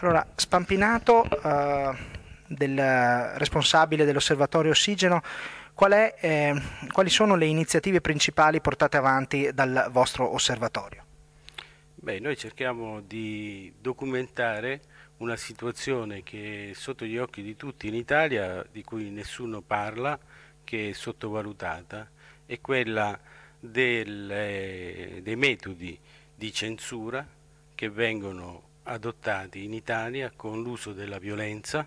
Allora, Spampinato, eh, del responsabile dell'osservatorio Ossigeno, qual è, eh, quali sono le iniziative principali portate avanti dal vostro osservatorio? Beh, noi cerchiamo di documentare una situazione che è sotto gli occhi di tutti in Italia, di cui nessuno parla, che è sottovalutata, è quella del, eh, dei metodi di censura che vengono adottati in Italia con l'uso della violenza,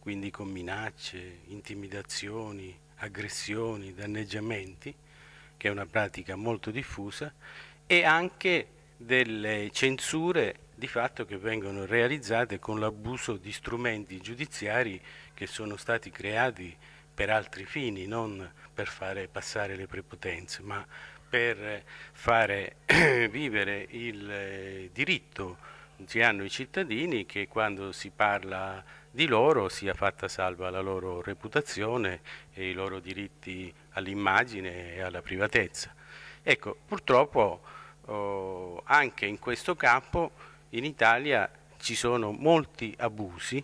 quindi con minacce, intimidazioni, aggressioni, danneggiamenti, che è una pratica molto diffusa, e anche delle censure di fatto che vengono realizzate con l'abuso di strumenti giudiziari che sono stati creati per altri fini, non per fare passare le prepotenze, ma per fare vivere il eh, diritto ci hanno i cittadini che quando si parla di loro sia fatta salva la loro reputazione e i loro diritti all'immagine e alla privatezza. Ecco, purtroppo oh, anche in questo campo in Italia ci sono molti abusi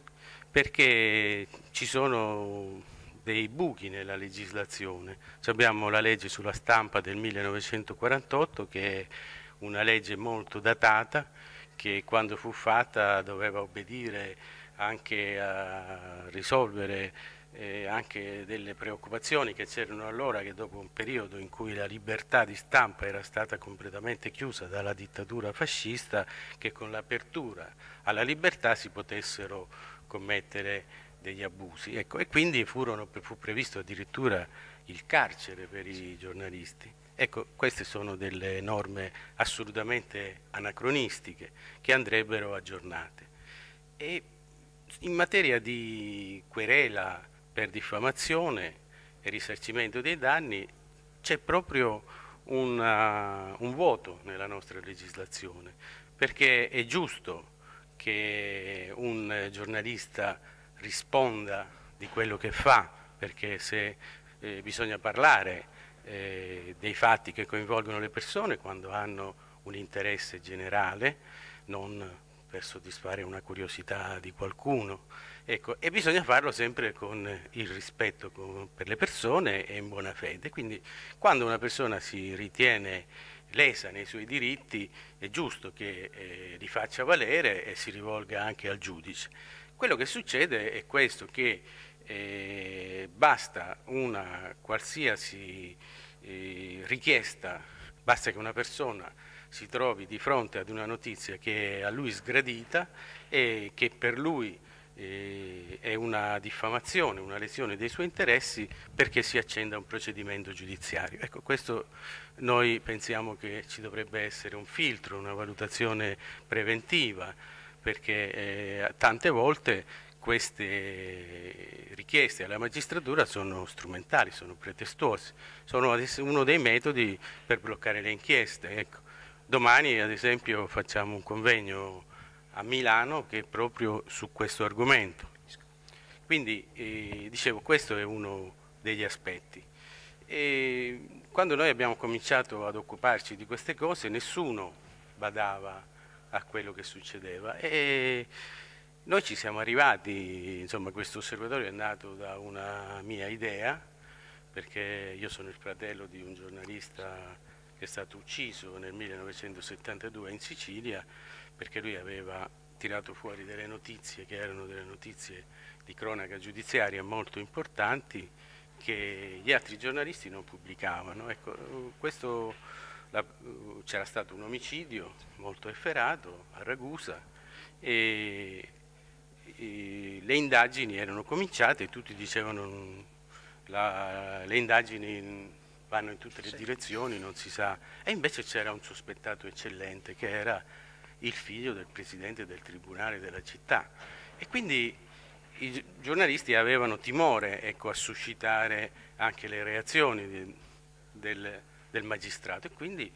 perché ci sono dei buchi nella legislazione. Abbiamo la legge sulla stampa del 1948 che è una legge molto datata che quando fu fatta doveva obbedire anche a risolvere eh, anche delle preoccupazioni che c'erano allora che dopo un periodo in cui la libertà di stampa era stata completamente chiusa dalla dittatura fascista che con l'apertura alla libertà si potessero commettere degli abusi ecco, e quindi furono, fu previsto addirittura il carcere per i giornalisti. Ecco, queste sono delle norme assolutamente anacronistiche che andrebbero aggiornate. E in materia di querela per diffamazione e risarcimento dei danni c'è proprio una, un vuoto nella nostra legislazione, perché è giusto che un giornalista risponda di quello che fa, perché se eh, bisogna parlare eh, dei fatti che coinvolgono le persone quando hanno un interesse generale, non per soddisfare una curiosità di qualcuno. Ecco, e bisogna farlo sempre con il rispetto con, per le persone e in buona fede. Quindi quando una persona si ritiene lesa nei suoi diritti è giusto che eh, li faccia valere e si rivolga anche al giudice. Quello che succede è questo, che eh, basta una qualsiasi eh, richiesta, basta che una persona si trovi di fronte ad una notizia che è a lui sgradita e che per lui eh, è una diffamazione, una lesione dei suoi interessi perché si accenda un procedimento giudiziario. Ecco, questo noi pensiamo che ci dovrebbe essere un filtro, una valutazione preventiva, perché eh, tante volte queste richieste alla magistratura sono strumentali, sono pretestuose, sono uno dei metodi per bloccare le inchieste. Ecco. Domani ad esempio facciamo un convegno a Milano che è proprio su questo argomento. Quindi eh, dicevo questo è uno degli aspetti. E quando noi abbiamo cominciato ad occuparci di queste cose nessuno badava a quello che succedeva. E noi ci siamo arrivati, insomma questo osservatorio è nato da una mia idea, perché io sono il fratello di un giornalista che è stato ucciso nel 1972 in Sicilia, perché lui aveva tirato fuori delle notizie che erano delle notizie di cronaca giudiziaria molto importanti che gli altri giornalisti non pubblicavano. Ecco, c'era stato un omicidio molto efferato a Ragusa e le indagini erano cominciate, e tutti dicevano la, le indagini vanno in tutte le sì. direzioni, non si sa. E invece c'era un sospettato eccellente che era il figlio del presidente del tribunale della città. E quindi i giornalisti avevano timore ecco, a suscitare anche le reazioni di, del, del, magistrato e quindi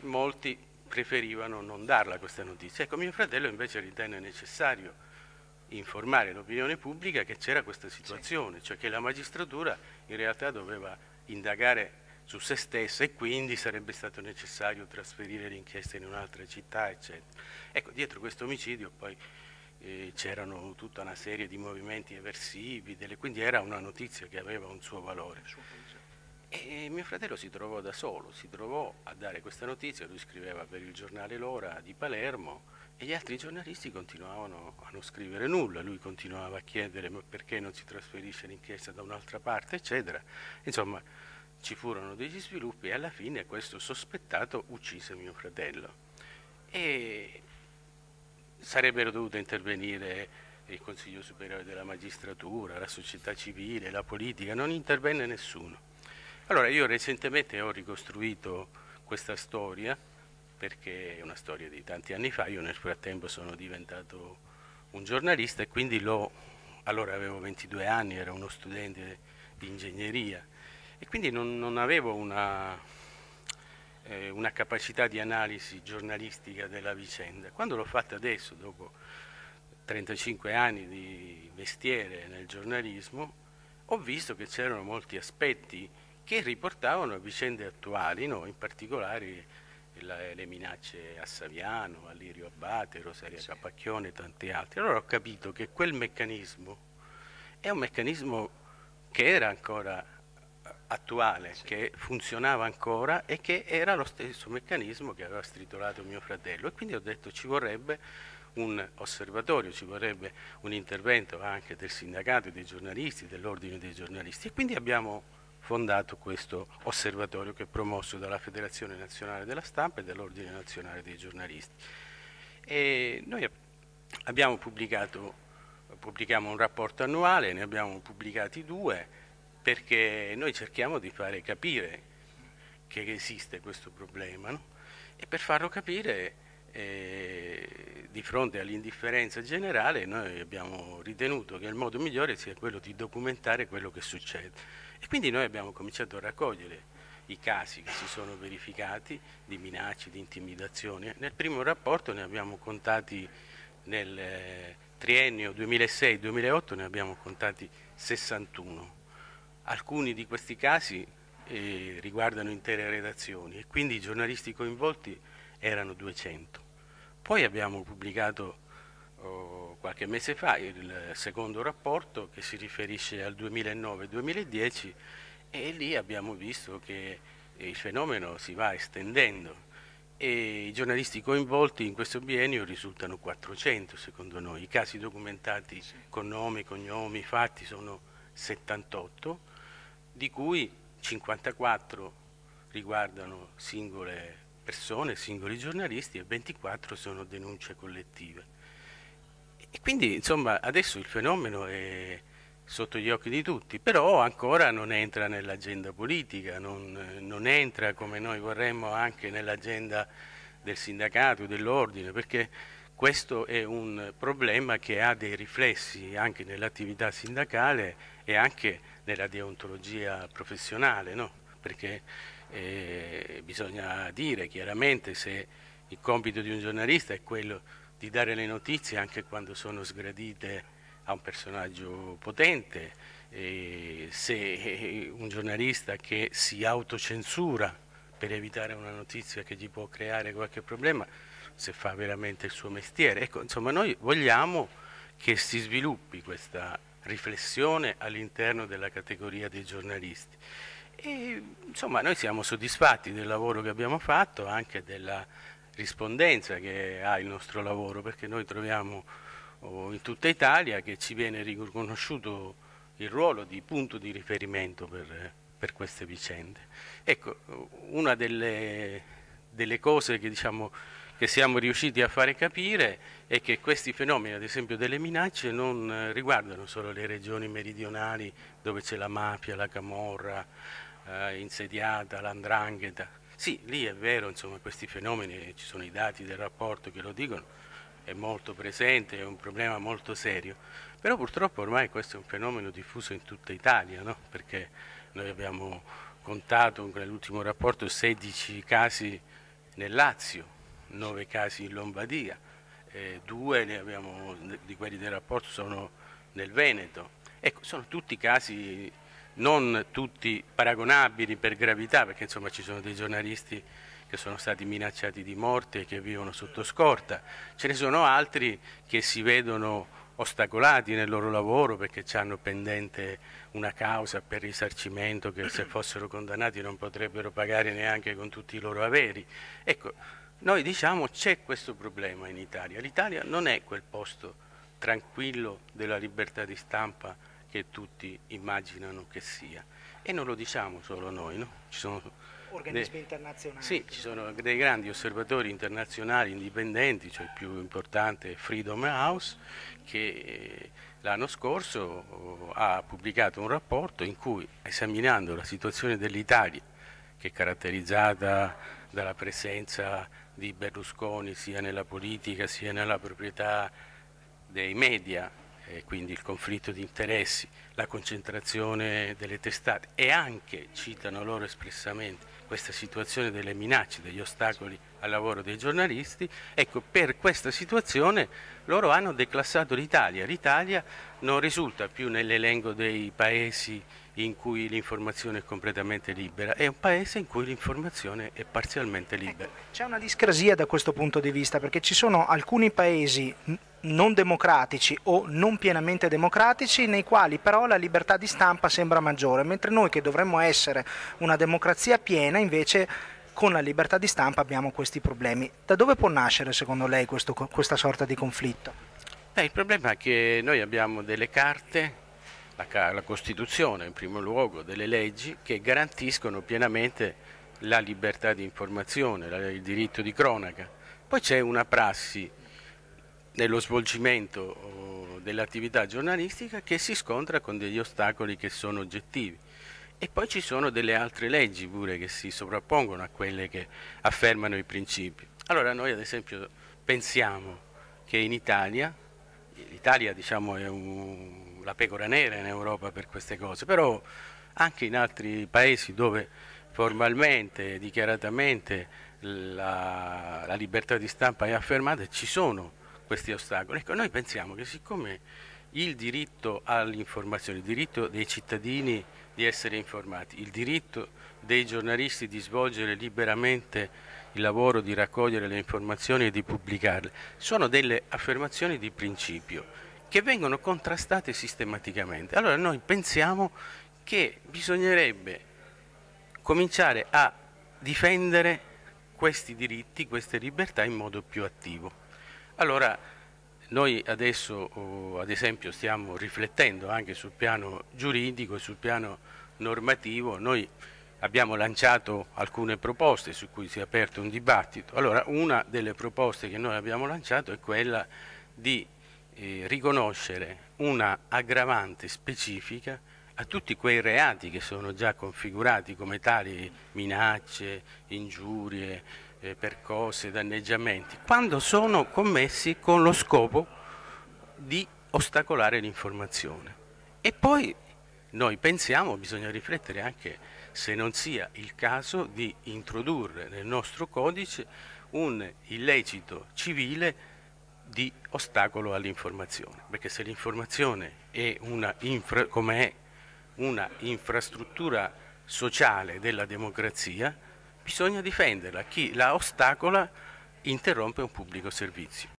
molti preferivano non darla questa notizia. Ecco, mio fratello invece ritenne necessario informare l'opinione pubblica che c'era questa situazione, cioè che la magistratura in realtà doveva indagare su se stessa e quindi sarebbe stato necessario trasferire l'inchiesta in un'altra città, eccetera. Ecco, dietro questo omicidio poi eh, c'erano tutta una serie di movimenti eversivi, delle, quindi era una notizia che aveva un suo valore. E mio fratello si trovò da solo, si trovò a dare questa notizia, lui scriveva per il giornale L'Ora di Palermo, e gli altri giornalisti continuavano a non scrivere nulla, lui continuava a chiedere perché non si trasferisce l'inchiesta da un'altra parte, eccetera. Insomma, ci furono degli sviluppi e alla fine questo sospettato uccise mio fratello. E sarebbero dovute intervenire il Consiglio Superiore della Magistratura, la società civile, la politica, non intervenne nessuno. Allora io recentemente ho ricostruito questa storia perché è una storia di tanti anni fa, io nel frattempo sono diventato un giornalista e quindi l'ho, allora avevo 22 anni, ero uno studente di ingegneria e quindi non, non avevo una, eh, una capacità di analisi giornalistica della vicenda. Quando l'ho fatta adesso, dopo 35 anni di mestiere nel giornalismo, ho visto che c'erano molti aspetti che riportavano a vicende attuali, no? in particolare la, le minacce a Saviano, a Lirio Abbate, Rosaria sì. Capacchione e tanti altri. Allora ho capito che quel meccanismo è un meccanismo che era ancora eh, attuale, sì. che funzionava ancora e che era lo stesso meccanismo che aveva stritolato mio fratello e quindi ho detto ci vorrebbe un osservatorio, ci vorrebbe un intervento anche del sindacato, dei giornalisti, dell'ordine dei giornalisti e quindi abbiamo fondato questo osservatorio che è promosso dalla Federazione Nazionale della Stampa e dall'Ordine Nazionale dei Giornalisti. E noi abbiamo pubblicato, pubblichiamo un rapporto annuale, ne abbiamo pubblicati due, perché noi cerchiamo di fare capire che esiste questo problema no? e per farlo capire eh, di fronte all'indifferenza generale noi abbiamo ritenuto che il modo migliore sia quello di documentare quello che succede. E quindi noi abbiamo cominciato a raccogliere i casi che si sono verificati di minacce, di intimidazioni. Nel primo rapporto ne abbiamo contati nel eh, triennio 2006-2008 ne abbiamo contati 61. Alcuni di questi casi eh, riguardano intere redazioni e quindi i giornalisti coinvolti erano 200. Poi abbiamo pubblicato oh, qualche mese fa il secondo rapporto che si riferisce al 2009-2010 e lì abbiamo visto che il fenomeno si va estendendo e i giornalisti coinvolti in questo biennio risultano 400 secondo noi, i casi documentati con nomi, cognomi, fatti sono 78, di cui 54 riguardano singole persone, singoli giornalisti e 24 sono denunce collettive. E quindi insomma adesso il fenomeno è sotto gli occhi di tutti, però ancora non entra nell'agenda politica, non, non entra come noi vorremmo anche nell'agenda del sindacato, dell'ordine, perché questo è un problema che ha dei riflessi anche nell'attività sindacale e anche nella deontologia professionale, no? perché e bisogna dire chiaramente se il compito di un giornalista è quello di dare le notizie anche quando sono sgradite a un personaggio potente, e se un giornalista che si autocensura per evitare una notizia che gli può creare qualche problema, se fa veramente il suo mestiere. Ecco, insomma, noi vogliamo che si sviluppi questa riflessione all'interno della categoria dei giornalisti. E, insomma, noi siamo soddisfatti del lavoro che abbiamo fatto, anche della rispondenza che ha il nostro lavoro, perché noi troviamo in tutta Italia che ci viene riconosciuto il ruolo di punto di riferimento per, per queste vicende. Ecco, una delle, delle cose che, diciamo, che siamo riusciti a fare capire è che questi fenomeni, ad esempio delle minacce, non riguardano solo le regioni meridionali dove c'è la mafia, la camorra, eh, insediata l'andrangheta. Sì, lì è vero, insomma, questi fenomeni, ci sono i dati del rapporto che lo dicono, è molto presente, è un problema molto serio, però purtroppo ormai questo è un fenomeno diffuso in tutta Italia, no? perché noi abbiamo contato nell'ultimo rapporto 16 casi nel Lazio, 9 casi in Lombardia, eh, due abbiamo, di quelli del rapporto sono nel Veneto. Ecco, sono tutti casi non tutti paragonabili per gravità, perché insomma ci sono dei giornalisti che sono stati minacciati di morte e che vivono sotto scorta, ce ne sono altri che si vedono ostacolati nel loro lavoro perché hanno pendente una causa per risarcimento che se fossero condannati non potrebbero pagare neanche con tutti i loro averi. Ecco, noi diciamo c'è questo problema in Italia, l'Italia non è quel posto tranquillo della libertà di stampa che tutti immaginano che sia. E non lo diciamo solo noi, no? Ci sono organismi dei, internazionali. Sì, ci sono dei grandi osservatori internazionali indipendenti, cioè il più importante è Freedom House, che eh, l'anno scorso eh, ha pubblicato un rapporto in cui, esaminando la situazione dell'Italia, che è caratterizzata dalla presenza di Berlusconi sia nella politica sia nella proprietà dei media eh, quindi il conflitto di interessi, la concentrazione delle testate e anche, citano loro espressamente, questa situazione delle minacce, degli ostacoli al lavoro dei giornalisti, ecco per questa situazione loro hanno declassato l'Italia, l'Italia non risulta più nell'elenco dei paesi in cui l'informazione è completamente libera, è un paese in cui l'informazione è parzialmente ecco, libera. Ecco, c'è una discrasia da questo punto di vista perché ci sono alcuni paesi non democratici o non pienamente democratici nei quali però la libertà di stampa sembra maggiore, mentre noi che dovremmo essere una democrazia piena invece con la libertà di stampa abbiamo questi problemi. Da dove può nascere secondo lei questo, questa sorta di conflitto? Beh, il problema è che noi abbiamo delle carte la, la, Costituzione in primo luogo, delle leggi che garantiscono pienamente la libertà di informazione, la, il diritto di cronaca. Poi c'è una prassi nello svolgimento oh, dell'attività giornalistica che si scontra con degli ostacoli che sono oggettivi. E poi ci sono delle altre leggi pure che si sovrappongono a quelle che affermano i principi. Allora noi ad esempio pensiamo che in Italia, l'Italia diciamo è un, la pecora nera in Europa per queste cose, però anche in altri paesi dove formalmente, dichiaratamente la, la libertà di stampa è affermata ci sono questi ostacoli. Ecco, noi pensiamo che siccome il diritto all'informazione, il diritto dei cittadini di essere informati, il diritto dei giornalisti di svolgere liberamente il lavoro di raccogliere le informazioni e di pubblicarle, sono delle affermazioni di principio che vengono contrastate sistematicamente. Allora noi pensiamo che bisognerebbe cominciare a difendere questi diritti, queste libertà in modo più attivo. Allora, noi adesso oh, ad esempio stiamo riflettendo anche sul piano giuridico e sul piano normativo, noi abbiamo lanciato alcune proposte su cui si è aperto un dibattito. Allora una delle proposte che noi abbiamo lanciato è quella di eh, riconoscere una aggravante specifica a tutti quei reati che sono già configurati come tali minacce, ingiurie, eh, percosse, danneggiamenti, quando sono commessi con lo scopo di ostacolare l'informazione. E poi noi pensiamo, bisogna riflettere anche se non sia il caso di introdurre nel nostro codice un illecito civile di ostacolo all'informazione, perché se l'informazione è una, infra, come è, una infrastruttura sociale della democrazia, bisogna difenderla, chi la ostacola interrompe un pubblico servizio.